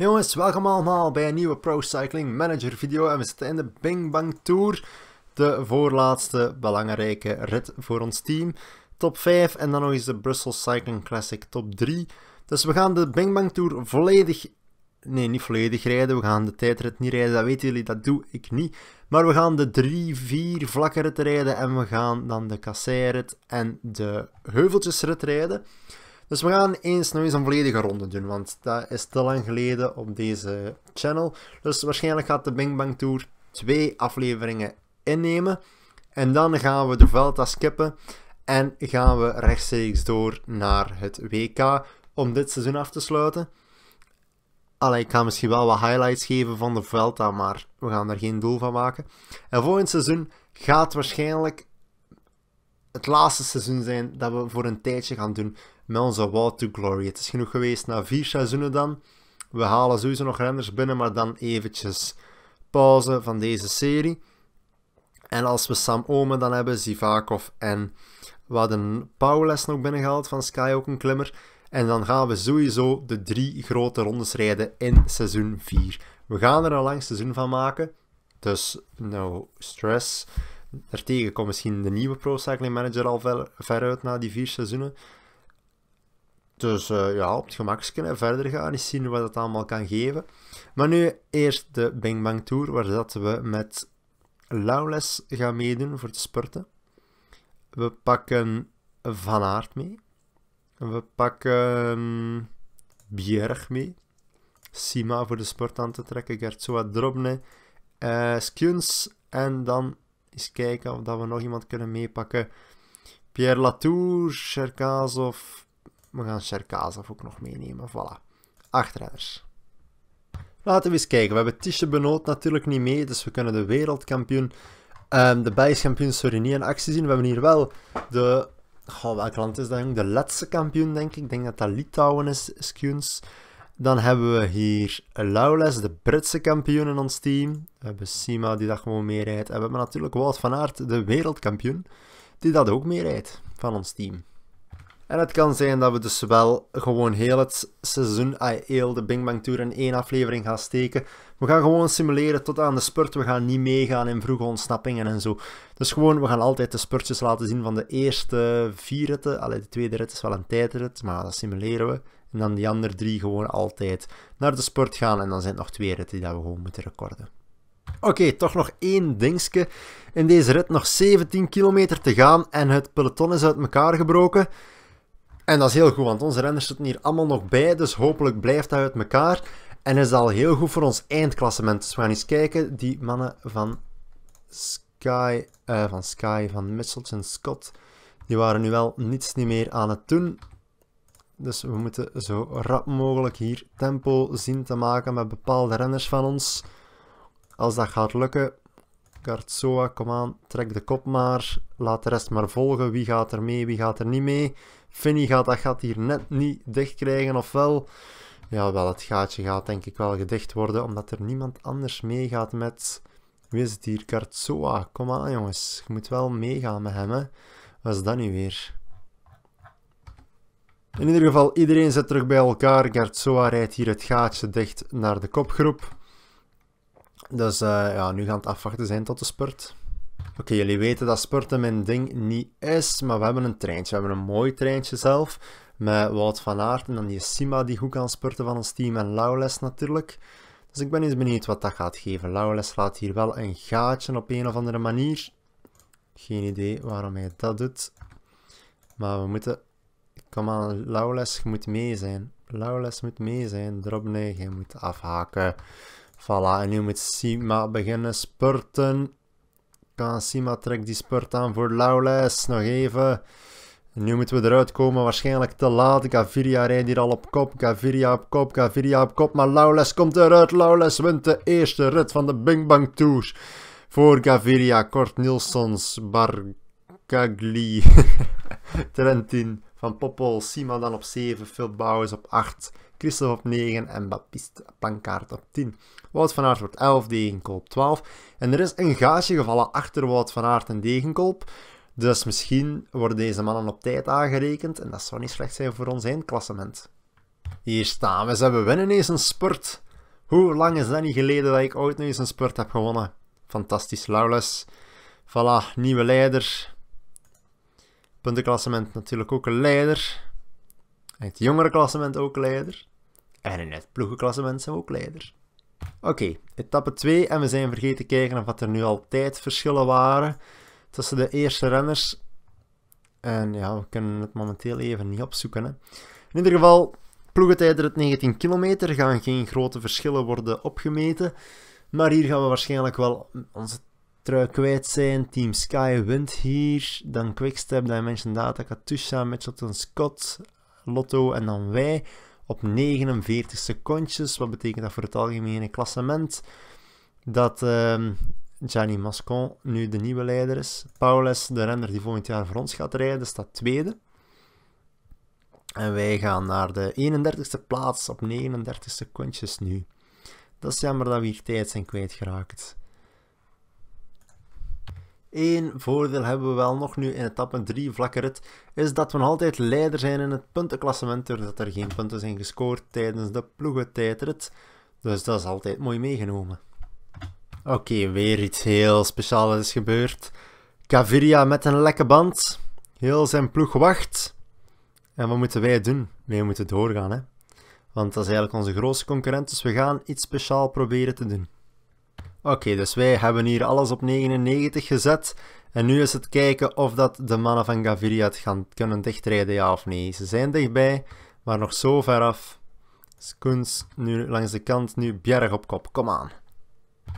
Hey jongens, welkom allemaal bij een nieuwe Pro Cycling Manager video en we zitten in de Bing Bang Tour. De voorlaatste belangrijke rit voor ons team. Top 5 en dan nog eens de Brussels Cycling Classic top 3. Dus we gaan de Bing Bang Tour volledig... Nee, niet volledig rijden. We gaan de tijdrit niet rijden, dat weten jullie, dat doe ik niet. Maar we gaan de 3, 4 vlakke ritten rijden en we gaan dan de kasseirit en de heuveltjesrit rijden. Dus we gaan eens nog eens een volledige ronde doen, want dat is te lang geleden op deze channel. Dus waarschijnlijk gaat de Bing Bang Tour twee afleveringen innemen. En dan gaan we de Velta skippen en gaan we rechtstreeks door naar het WK om dit seizoen af te sluiten. Allee, ik ga misschien wel wat highlights geven van de Velta. maar we gaan er geen doel van maken. En volgend seizoen gaat waarschijnlijk het laatste seizoen zijn dat we voor een tijdje gaan doen met onze Wall to Glory. Het is genoeg geweest na vier seizoenen dan. We halen sowieso nog renders binnen, maar dan eventjes pauze van deze serie. En als we Sam Omen dan hebben, Zivakov en we hadden powerless nog binnengehaald van Sky, ook een klimmer. En dan gaan we sowieso de drie grote rondes rijden in seizoen 4. We gaan er een lang seizoen van maken, dus no stress. Daartegen komt misschien de nieuwe Pro Cycling Manager al ver, uit na die vier seizoenen. Dus eh, ja, op het kunnen verder gaan, en zien wat het allemaal kan geven. Maar nu eerst de Bang Bang Tour, waar dat we met Laules gaan meedoen voor de spurten. We pakken Van Aert mee. We pakken Bjerg mee. Sima voor de sport aan te trekken. Gertsoa Drobne. Uh, Skjuns. En dan eens kijken of dat we nog iemand kunnen meepakken. Pierre Latour, Sherkazov, we gaan Sherkazov ook nog meenemen. Voilà. Acht renners. Laten we eens kijken. We hebben Tische Benoot natuurlijk niet mee. Dus we kunnen de wereldkampioen, ehm, de Belgisch kampioen, sorry, niet in actie zien. We hebben hier wel de... Goh, welk land is dat De laatste kampioen, denk ik. Ik denk dat dat Litouwen is, Skuns. Dan hebben we hier Laules, de Britse kampioen in ons team. We hebben Sima, die dat gewoon meerijdt. En we hebben natuurlijk Wout van Aert, de wereldkampioen, die dat ook meerijdt van ons team. En het kan zijn dat we dus wel gewoon heel het seizoen, heel de Bing Bang Tour in één aflevering gaan steken. We gaan gewoon simuleren tot aan de spurt. We gaan niet meegaan in vroege ontsnappingen en zo. Dus gewoon, we gaan altijd de spurtjes laten zien van de eerste vier ritten. Allee, de tweede rit is wel een tijdrit, maar dat simuleren we. En dan die andere drie gewoon altijd naar de spurt gaan. En dan zijn nog twee ritten die we gewoon moeten recorden. Oké, toch nog één dingske. In deze rit nog 17 kilometer te gaan en het peloton is uit elkaar gebroken. En dat is heel goed, want onze renners zitten hier allemaal nog bij. Dus hopelijk blijft dat uit elkaar. En is al heel goed voor ons eindklassement. Dus we gaan eens kijken. Die mannen van Sky, eh, van, Sky van Mitchelton Scott, die waren nu wel niets niet meer aan het doen. Dus we moeten zo rap mogelijk hier tempo zien te maken met bepaalde renners van ons. Als dat gaat lukken. Kartsoa, kom aan, trek de kop maar. Laat de rest maar volgen. Wie gaat er mee, wie gaat er niet mee. Finny gaat dat gat hier net niet dicht krijgen. Ofwel, ja, wel, het gaatje gaat denk ik wel gedicht worden, omdat er niemand anders meegaat met... Wie is het hier? Kartsoa. Kom aan, jongens. Je moet wel meegaan met hem, hè. Wat is dat nu weer? In ieder geval, iedereen zit terug bij elkaar. Gartsoa rijdt hier het gaatje dicht naar de kopgroep. Dus eh, ja, nu gaan het afwachten zijn tot de spurt. Oké, jullie weten dat sporten mijn ding niet is, maar we hebben een treintje. We hebben een mooi treintje zelf, met Wout van Aert en dan die Sima die goed kan sporten van ons team en Laules natuurlijk. Dus ik ben eens benieuwd wat dat gaat geven. Laules laat hier wel een gaatje op een of andere manier. Geen idee waarom hij dat doet. Maar we moeten... Kom aan, Laules, je moet mee zijn. Laules moet mee zijn. Drop 9, je moet afhaken. Voilà, en nu moet Sima beginnen sporten kan. Sima trekt die spurt aan voor Laules. Nog even. Nu moeten we eruit komen, waarschijnlijk te laat. Gaviria rijdt hier al op kop. Gaviria op kop, Gaviria op kop. Maar Laules komt eruit. Laules wint de eerste rit van de Bing Bang Tour. Voor Gaviria, Kort Nilsons, Bargagli, Trentin. Van Poppel, Sima dan op 7, Phil is op 8, Christophe op 9 en Baptiste Pankaart op 10. Wout van Aert wordt 11, Degenkolp 12. En er is een gaasje gevallen achter Wout van Aert en Degenkolp. Dus misschien worden deze mannen op tijd aangerekend en dat zou niet slecht zijn voor ons eindklassement. Hier staan we, ze hebben winnen eens een spurt. Hoe lang is dat niet geleden dat ik ooit nog eens een spurt heb gewonnen? Fantastisch, Lawless. Voilà, nieuwe leider puntenklassement natuurlijk ook een leider. In het jongere klassement ook leider. En in het ploegenklassement zijn we ook leider. Oké, etappe 2 en we zijn vergeten kijken of wat er nu al tijdverschillen waren tussen de eerste renners. En ja, we kunnen het momenteel even niet opzoeken. Hè. In ieder geval, ploegen het 19 kilometer gaan geen grote verschillen worden opgemeten. Maar hier gaan we waarschijnlijk wel onze trui kwijt zijn. Team Sky wint hier. Dan Quickstep, Dimension Data, Katusha, Mitchelton Scott, Lotto en dan wij op 49 secondjes. Wat betekent dat voor het algemene klassement? Dat uh, Gianni Mascon nu de nieuwe leider is. Paulus, de renner die volgend jaar voor ons gaat rijden, staat tweede. En wij gaan naar de 31ste plaats op 39 secondjes nu. Dat is jammer dat we hier tijd zijn kwijtgeraakt. Eén voordeel hebben we wel nog nu in etappe 3 vlakke rit, is dat we nog altijd leider zijn in het puntenklassement, doordat er geen punten zijn gescoord tijdens de ploegentijdrit. Dus dat is altijd mooi meegenomen. Oké, weer iets heel speciaals is gebeurd. Caviria met een lekke band. Heel zijn ploeg wacht. En wat moeten wij doen? Wij moeten doorgaan, hè. Want dat is eigenlijk onze grootste concurrent, dus we gaan iets speciaals proberen te doen. Oké, dus wij hebben hier alles op 99 gezet. En nu is het kijken of dat de mannen van Gaviria het gaan kunnen dichtrijden, ja of nee. Ze zijn dichtbij, maar nog zo ver af. Skoens nu langs de kant, nu Bjerg op kop, kom aan.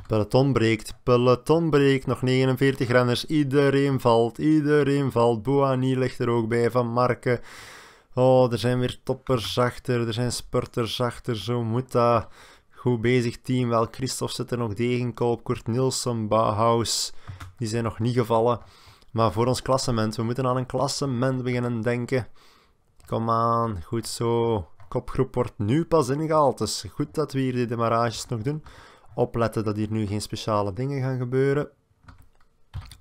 Peloton breekt, peloton breekt, nog 49 renners, iedereen valt, iedereen valt. Boani ligt er ook bij, Van Marken. Oh, er zijn weer toppers achter, er zijn spurters achter, zo moet dat. Goed bezig team. Wel, Christophe zit er nog degenkoop. Kurt Nielsen, Bauhaus. Die zijn nog niet gevallen. Maar voor ons klassement. We moeten aan een klassement beginnen denken. Kom aan. Goed zo. Kopgroep wordt nu pas ingehaald. Dus goed dat we hier de demarages nog doen. Opletten dat hier nu geen speciale dingen gaan gebeuren.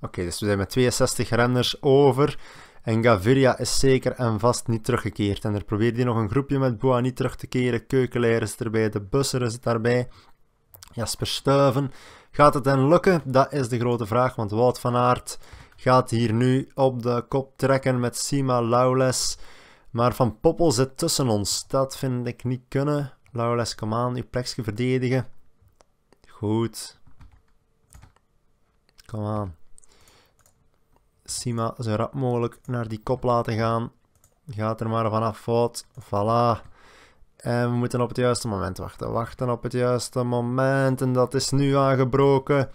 Oké, dus we zijn met 62 renders over. En Gaviria is zeker en vast niet teruggekeerd. En er probeert hij nog een groepje met Boa niet terug te keren. Keukeleir is erbij, de busser is daarbij. Jasper Stuiven. Gaat het hen lukken? Dat is de grote vraag. Want Wout van Aert gaat hier nu op de kop trekken met Sima Laules. Maar Van Poppel zit tussen ons. Dat vind ik niet kunnen. Laules, kom aan, uw plekje verdedigen. Goed. Kom aan. Sima zo rap mogelijk naar die kop laten gaan. Gaat er maar vanaf fout. Voilà. En we moeten op het juiste moment wachten. Wachten op het juiste moment. En dat is nu aangebroken.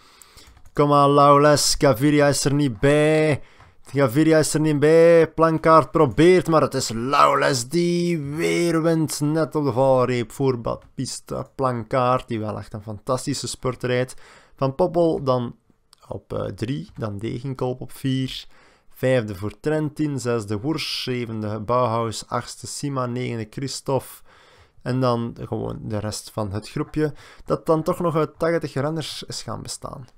Kom aan, Laules. Gaviria is er niet bij. Gaviria is er niet bij. Plankaart probeert, maar het is Laules die weer wint. Net op de valreep voor Baptista Plankaart. Die wel echt een fantastische spurt rijdt. Van Poppel dan op 3. Eh, dan degenkoop op 4. Vijfde voor Trentin. Zesde 7 Zevende Bauhaus. Achtste Sima. Negende Christophe. En dan gewoon de rest van het groepje. Dat dan toch nog uit 80 renners is gaan bestaan.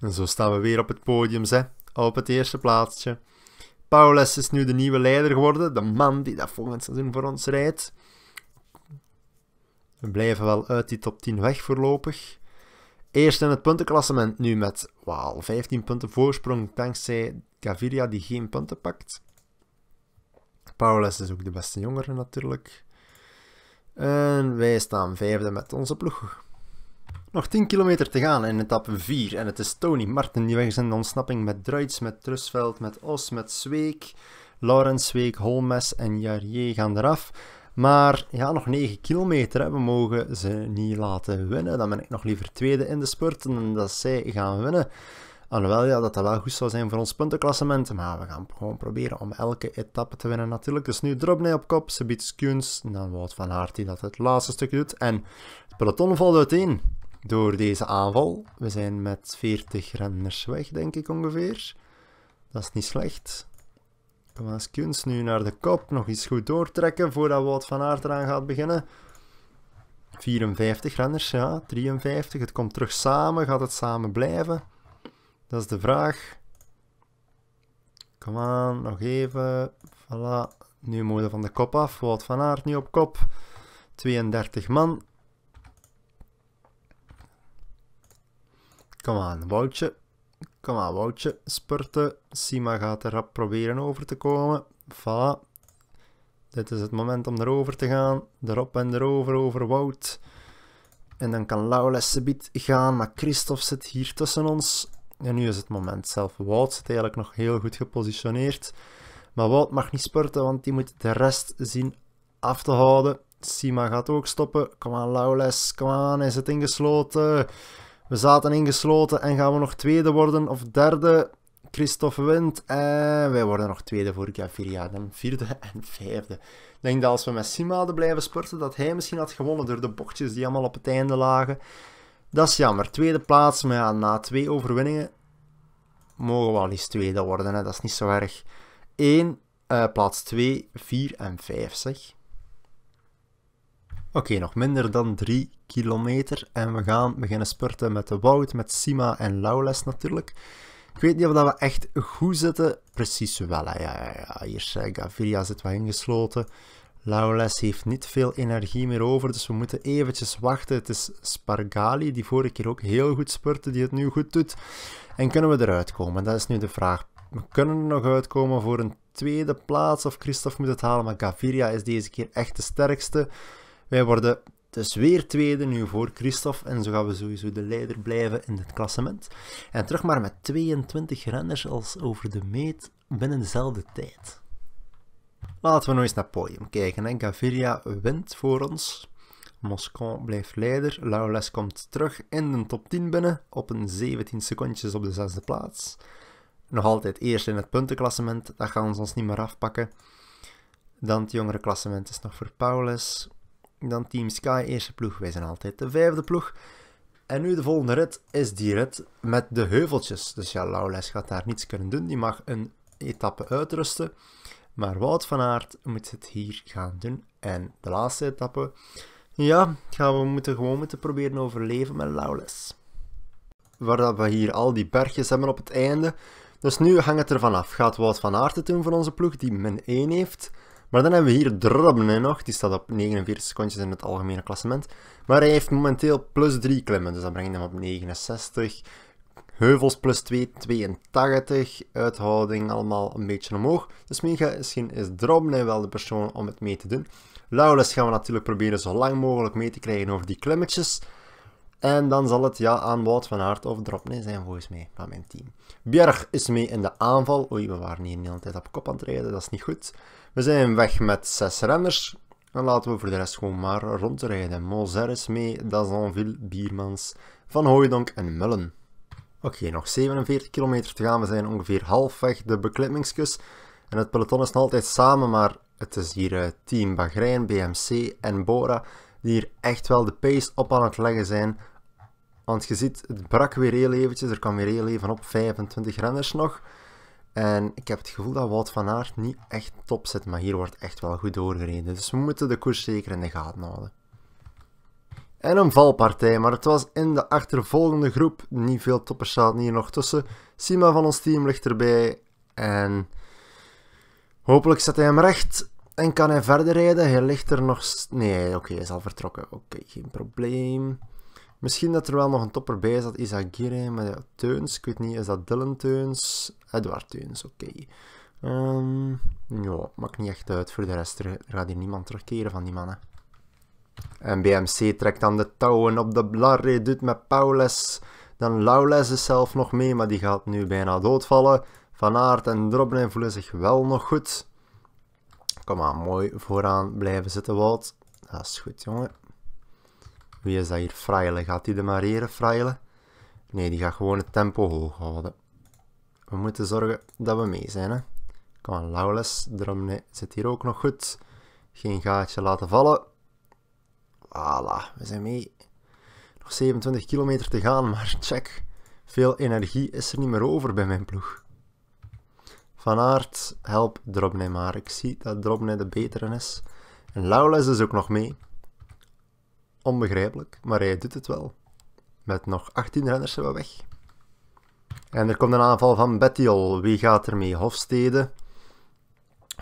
En zo staan we weer op het podium, hè? op het eerste plaatsje. Paulus is nu de nieuwe leider geworden. De man die dat volgende seizoen voor ons rijdt. We blijven wel uit die top 10 weg voorlopig. Eerst in het puntenklassement nu met waal 15 punten voorsprong dankzij Gaviria die geen punten pakt. Paulus is ook de beste jongere natuurlijk. En wij staan vijfde met onze ploeg. Nog 10 kilometer te gaan in etappe 4. En het is Tony Martin die weg is in de ontsnapping met Druids, met Trusveld, met Os, met Zweek. Laurens Zweek, Holmes en Jarier gaan eraf. Maar ja, nog 9 kilometer. Hè. We mogen ze niet laten winnen. Dan ben ik nog liever tweede in de spurt en dat zij gaan winnen. Alhoewel ja, dat dat wel goed zou zijn voor ons puntenklassement. Maar we gaan gewoon proberen om elke etappe te winnen natuurlijk. Dus nu Dropney op kop, ze biedt En Dan Wout van Aert die dat het laatste stuk doet. En het peloton valt uiteen door deze aanval. We zijn met 40 renners weg, denk ik ongeveer. Dat is niet slecht. Kom eens Kunst nu naar de kop. Nog eens goed doortrekken voordat Wout van Aert eraan gaat beginnen. 54 renners, ja. 53. Het komt terug samen. Gaat het samen blijven? Dat is de vraag. Kom aan, nog even. Voilà. Nu mogen van de kop af. Wout van Aert nu op kop. 32 man. Kom aan, Woutje. Kom aan, Woutje. Spurten. Sima gaat er proberen over te komen. Voilà. Dit is het moment om erover te gaan. Erop en erover, over Wout. En dan kan Laules subiet gaan, maar Christophe zit hier tussen ons. En nu is het moment zelf. Wout zit eigenlijk nog heel goed gepositioneerd. Maar Wout mag niet spurten, want die moet de rest zien af te houden. Sima gaat ook stoppen. Kom aan, Laules. Kom aan, hij zit ingesloten. We zaten ingesloten en gaan we nog tweede worden of derde? Christophe wint en wij worden nog tweede voor Gaviria. Dan vierde en vijfde. Ik denk dat als we met Sima hadden blijven sporten, dat hij misschien had gewonnen door de bochtjes die allemaal op het einde lagen. Dat is jammer. Tweede plaats, maar ja, na twee overwinningen mogen we al eens tweede worden. Hè. Dat is niet zo erg. 1, eh, plaats 2, 4 en 5 zeg. Oké, nog minder dan 3 kilometer en we gaan beginnen spurten met de Wout, met Sima en Laules natuurlijk. Ik weet niet of dat we echt goed zitten. Precies wel, ja, ja, ja. Hier, zijn Gaviria zit wel ingesloten. Laules heeft niet veel energie meer over, dus we moeten eventjes wachten. Het is Spargali, die vorige keer ook heel goed spurte, die het nu goed doet. En kunnen we eruit komen? Dat is nu de vraag. We kunnen er nog uitkomen voor een tweede plaats of Christophe moet het halen, maar Gaviria is deze keer echt de sterkste. Wij worden dus weer tweede nu voor Christophe. En zo gaan we sowieso de leider blijven in het klassement. En terug maar met 22 renners als over de meet binnen dezelfde tijd. Laten we nog eens naar het podium kijken. En Gaviria wint voor ons. Moscon blijft leider. Laules komt terug in de top 10 binnen. Op een 17 secondjes op de zesde plaats. Nog altijd eerst in het puntenklassement. Dat gaan ze ons niet meer afpakken. Dan het jongere klassement is nog voor Paulus dan Team Sky eerste ploeg. Wij zijn altijd de vijfde ploeg. En nu de volgende rit is die rit met de heuveltjes. Dus ja, Laules gaat daar niets kunnen doen. Die mag een etappe uitrusten. Maar Wout van Aert moet het hier gaan doen. En de laatste etappe, ja, gaan we moeten gewoon moeten proberen overleven met Laules. Waar we hier al die bergjes hebben op het einde. Dus nu hangt het ervan af. Gaat Wout van Aert het doen voor onze ploeg, die min 1 heeft... Maar dan hebben we hier Drobne nog. Die staat op 49 secondjes in het algemene klassement. Maar hij heeft momenteel plus 3 klimmen. Dus dat brengt hem op 69. Heuvels plus 2, 82. Uithouding allemaal een beetje omhoog. Dus misschien is Drobne wel de persoon om het mee te doen. Lawless gaan we natuurlijk proberen zo lang mogelijk mee te krijgen over die klimmetjes. En dan zal het ja aan Wout van Aert of Dropney zijn volgens mij van mijn team. Bjerg is mee in de aanval. Oei, we waren hier een hele tijd op kop aan het rijden, dat is niet goed. We zijn weg met zes renners. En laten we voor de rest gewoon maar rondrijden. Molzer is mee, Dazanville, Biermans, Van Hooydonk en Mullen. Oké, nog 47 kilometer te gaan. We zijn ongeveer halfweg de beklimmingskus. En het peloton is nog altijd samen, maar het is hier eh, Team Bahrein, BMC en Bora die hier echt wel de pace op aan het leggen zijn. Want je ziet, het brak weer heel eventjes. Er kwam weer heel even op 25 renners nog. En ik heb het gevoel dat Wout van Aert niet echt top zit, maar hier wordt echt wel goed doorgereden. Dus we moeten de koers zeker in de gaten houden. En een valpartij, maar het was in de achtervolgende groep. Niet veel toppers zaten hier nog tussen. Sima van ons team ligt erbij. En hopelijk zet hij hem recht. En kan hij verder rijden? Hij ligt er nog... Nee, oké, hij is al vertrokken. Oké, geen probleem. Misschien dat er wel nog een topper bij zat. Is dat maar Teuns? Ik weet niet, is dat Dylan Teuns? Edward Teuns, oké. Okay. Ehm, ja, maakt niet echt uit voor de rest. Er gaat hier niemand terugkeren van die mannen. En BMC trekt aan de touwen op de Blarre, doet met Paulus. Dan Laules is zelf nog mee, maar die gaat nu bijna doodvallen. Van Aert en Droblen voelen zich wel nog goed. Kom aan, mooi vooraan blijven zitten, Wout. Dat is goed, jongen. Wie is dat hier? Fraile. Gaat hij de mareren, Fraile? Nee, die gaat gewoon het tempo hoog houden. We moeten zorgen dat we mee zijn. Hè? aan, Laules, drum zit hier ook nog goed. Geen gaatje laten vallen. Voilà, we zijn mee. Nog 27 kilometer te gaan, maar check. Veel energie is er niet meer over bij mijn ploeg. Van Aert, help Drobne maar. Ik zie dat Drobne de betere is. En Laules is ook nog mee. Onbegrijpelijk, maar hij doet het wel. Met nog 18 renners zijn we weg. En er komt een aanval van Bettiol. Wie gaat er mee? Hofstede.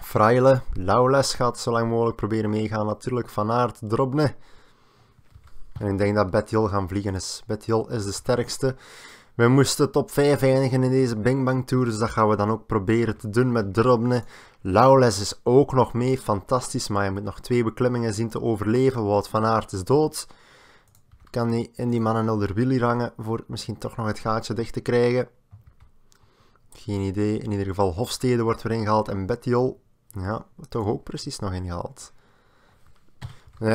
Fraile. Laules gaat zo lang mogelijk proberen meegaan. Natuurlijk Van Aert, Drobne. En ik denk dat Bettiol gaan vliegen is. Bettiol is de sterkste. We moesten top 5 eindigen in deze Bing Bang Tour, dus dat gaan we dan ook proberen te doen met Drobne. Laules is ook nog mee, fantastisch, maar je moet nog twee beklimmingen zien te overleven. Wout van Aert is dood. Kan hij in die mannen onder Willy hangen voor misschien toch nog het gaatje dicht te krijgen? Geen idee. In ieder geval Hofstede wordt weer ingehaald en Bettiol. Ja, toch ook precies nog ingehaald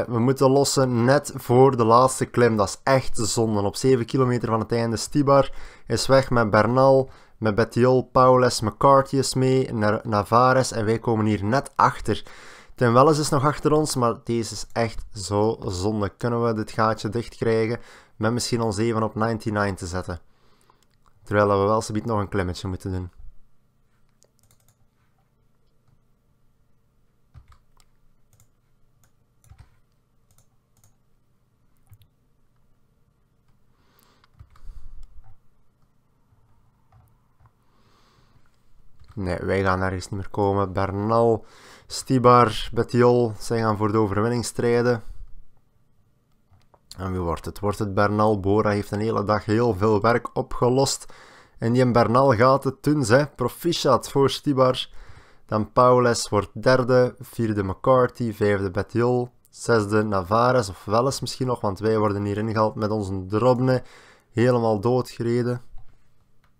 we moeten lossen net voor de laatste klim. Dat is echt zonde. Op 7 kilometer van het einde Stibar is weg met Bernal, met Bettiol, Paules, McCarthy is mee, naar Navares en wij komen hier net achter. Tim Welles is nog achter ons, maar deze is echt zo zonde. Kunnen we dit gaatje dichtkrijgen met misschien ons even op 99 te zetten? Terwijl we wel subiet nog een klimmetje moeten doen. nee, wij gaan ergens niet meer komen. Bernal, Stibar, Betiol, zij gaan voor de overwinning strijden. En wie wordt het? Wordt het Bernal? Bora heeft een hele dag heel veel werk opgelost. En die in Bernal gaat het doen, hè. Proficiat voor Stibar. Dan Paulus wordt derde, vierde McCarthy, vijfde Betiol, zesde Navares of Welles misschien nog, want wij worden hier ingehaald met onze Drobne. Helemaal doodgereden.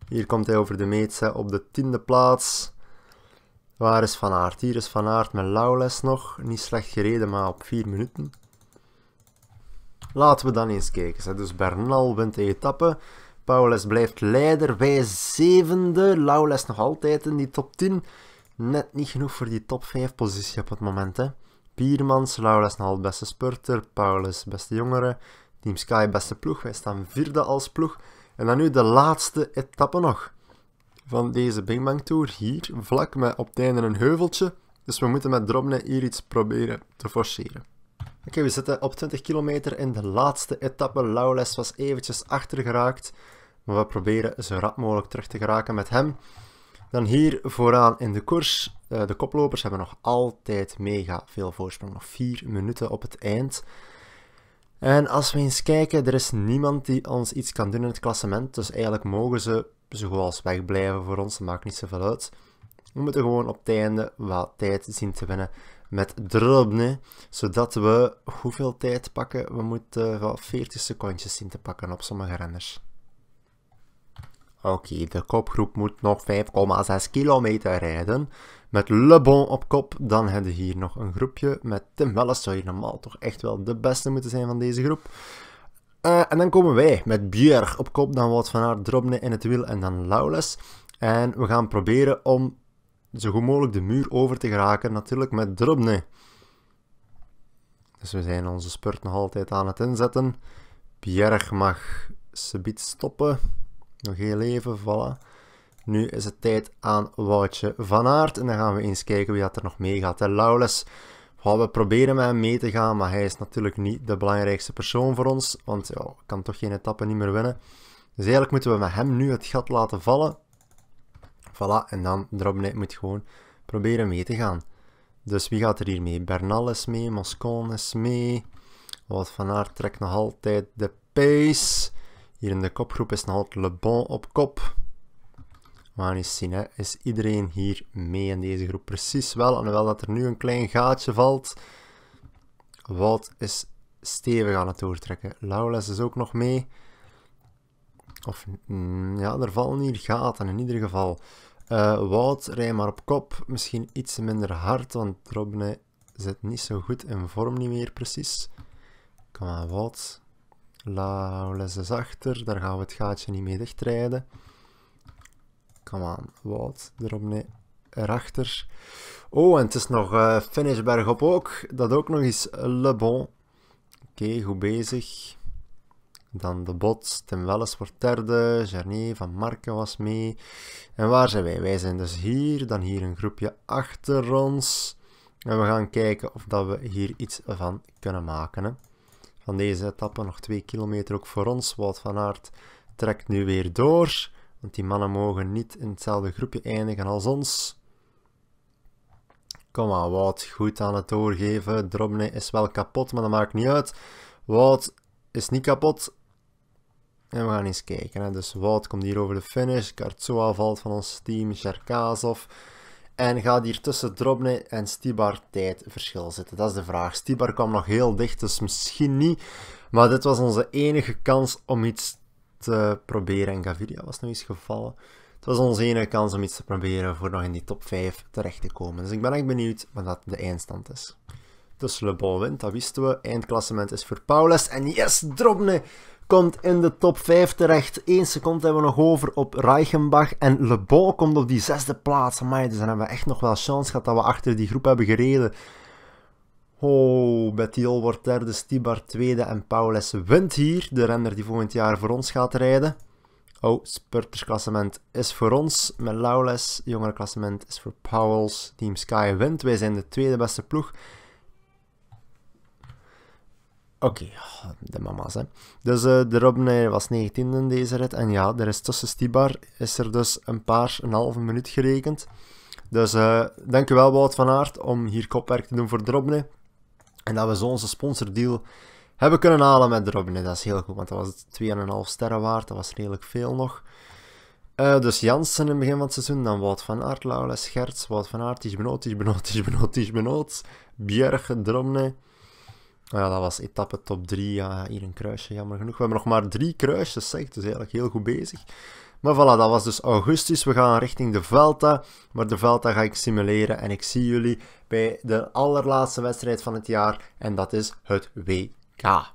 Hier komt hij over de meet op de tiende plaats. Waar is Van Aert? Hier is Van Aert met Laules nog. Niet slecht gereden, maar op 4 minuten. Laten we dan eens kijken. Dus Bernal wint de etappe. Paulus blijft leider. Wij zevende. Laules nog altijd in die top 10. Net niet genoeg voor die top 5 positie op het moment. Hè. Biermans, Laules nog altijd beste spurter. Paulus beste jongere. Team Sky beste ploeg. Wij staan vierde als ploeg. En dan nu de laatste etappe nog van deze Bing Bang Tour. Hier, vlak met op het einde een heuveltje. Dus we moeten met Drobne hier iets proberen te forceren. Oké, we zitten op 20 kilometer in de laatste etappe. Laules was eventjes achtergeraakt. Maar we proberen zo rap mogelijk terug te geraken met hem. Dan hier vooraan in de koers. Eh, de koplopers hebben nog altijd mega veel voorsprong. Nog 4 minuten op het eind. En als we eens kijken, er is niemand die ons iets kan doen in het klassement. Dus eigenlijk mogen ze zoals wegblijven voor ons, dat maakt niet zoveel uit. We moeten gewoon op het einde wat tijd zien te winnen met Drobne. Zodat we, hoeveel tijd pakken? We moeten eh, wel 40 secondjes zien te pakken op sommige renners. Oké, de kopgroep moet nog 5,6 kilometer rijden met Le Bon op kop. Dan hebben we hier nog een groepje met Tim Welles. Zou je normaal toch echt wel de beste moeten zijn van deze groep. Eh, en dan komen wij met Bjerg op kop, dan wat van haar Drobne in het wiel en dan Laules. En we gaan proberen om zo goed mogelijk de muur over te geraken, natuurlijk met Drobne. Dus we zijn onze spurt nog altijd aan het inzetten. Bjerg mag ze subiet stoppen. Nog heel even, voilà. Nu is het tijd aan Woutje van Aert. En dan gaan we eens kijken wie dat er nog mee gaat. Laules we proberen met hem mee te gaan, maar hij is natuurlijk niet de belangrijkste persoon voor ons, want hij kan toch geen etappe niet meer winnen. Dus eigenlijk moeten we met hem nu het gat laten vallen. Voilà, en dan Drobnet moet gewoon proberen mee te gaan. Dus wie gaat er hier mee? Bernal is mee, Moscon is mee. Wout van Aert trekt nog altijd de pace. Hier in de kopgroep is nog altijd Le Bon op kop. Maar eens zien, is iedereen hier mee in deze groep? Precies wel, alhoewel dat er nu een klein gaatje valt. Wout is stevig aan het doortrekken. Laules is ook nog mee. Of, mm, ja, er vallen hier gaten in ieder geval. Uh, Wout, rij maar op kop. Misschien iets minder hard, want Robne zit niet zo goed in vorm niet meer precies. Kom aan, Wout. Laules is achter, daar gaan we het gaatje niet mee dichtrijden kom aan, Wout. Erop nee. Erachter. Oh, en het is nog eh, Finishberg op ook. Dat ook nog eens Le Bon. Oké, goed bezig. Dan de bots. Tim Welles wordt derde. Jarnier van Marken was mee. En waar zijn wij? Wij zijn dus hier. Dan hier een groepje achter ons. En we gaan kijken of dat we hier iets van kunnen maken. Van deze etappe nog 2 kilometer ook voor ons. Wout van Aert trekt nu weer door. Want die mannen mogen niet in hetzelfde groepje eindigen als ons. Kom maar Wout. Goed aan het doorgeven. Drobne is wel kapot, maar dat maakt niet uit. Wout is niet kapot. En we gaan eens kijken. Hè. Dus Wout komt hier over de finish. Kartsoa valt van ons team. Sherkazov. En gaat hier tussen Drobne en Stibar tijdverschil zitten? Dat is de vraag. Stibar kwam nog heel dicht, dus misschien niet. Maar dit was onze enige kans om iets te proberen. En Gaviria was nog eens gevallen. Het was onze enige kans om iets te proberen voor nog in die top 5 terecht te komen. Dus ik ben echt benieuwd wat dat de eindstand is. Dus Le Bon wint, dat wisten we. Eindklassement is voor Paulus. En yes, Drobne komt in de top 5 terecht. 1 seconde hebben we nog over op Reichenbach. En Le Bon komt op die zesde plaats. Maar dus dan hebben we echt nog wel chance gehad dat we achter die groep hebben gereden. Oh, Bettiol wordt derde, Stibar tweede en Paulus wint hier. De renner die volgend jaar voor ons gaat rijden. Oh, spurtersklassement is voor ons met Laules. Jongerenklassement is voor Powels. Team Sky wint. Wij zijn de tweede beste ploeg. Oké, de mama's hè. Dus uh, de was 19 in deze rit. En ja, er is tussen Stibar is er dus een paar, een halve minuut gerekend. Dus uh, eh, dankjewel Wout van Aert om hier kopwerk te doen voor de en dat we zo onze sponsordeal hebben kunnen halen met Robin. Dat is heel goed, want dat was 2,5 sterren waard. Dat was redelijk veel nog. Eh, dus Jansen in het begin van het seizoen. Dan Wout van Aert, Laura Scherts. Wout van Aert, is Benoot, is Benoot, is Benoot, is Dromne. Nou ja, dat was etappe top 3. Ja, hier een kruisje, jammer genoeg. We hebben nog maar drie kruisjes, zeg. Dus eigenlijk heel goed bezig. Maar voilà, dat was dus augustus. We gaan richting de Velta. Maar de Velta ga ik simuleren. En ik zie jullie bij de allerlaatste wedstrijd van het jaar. En dat is het WK.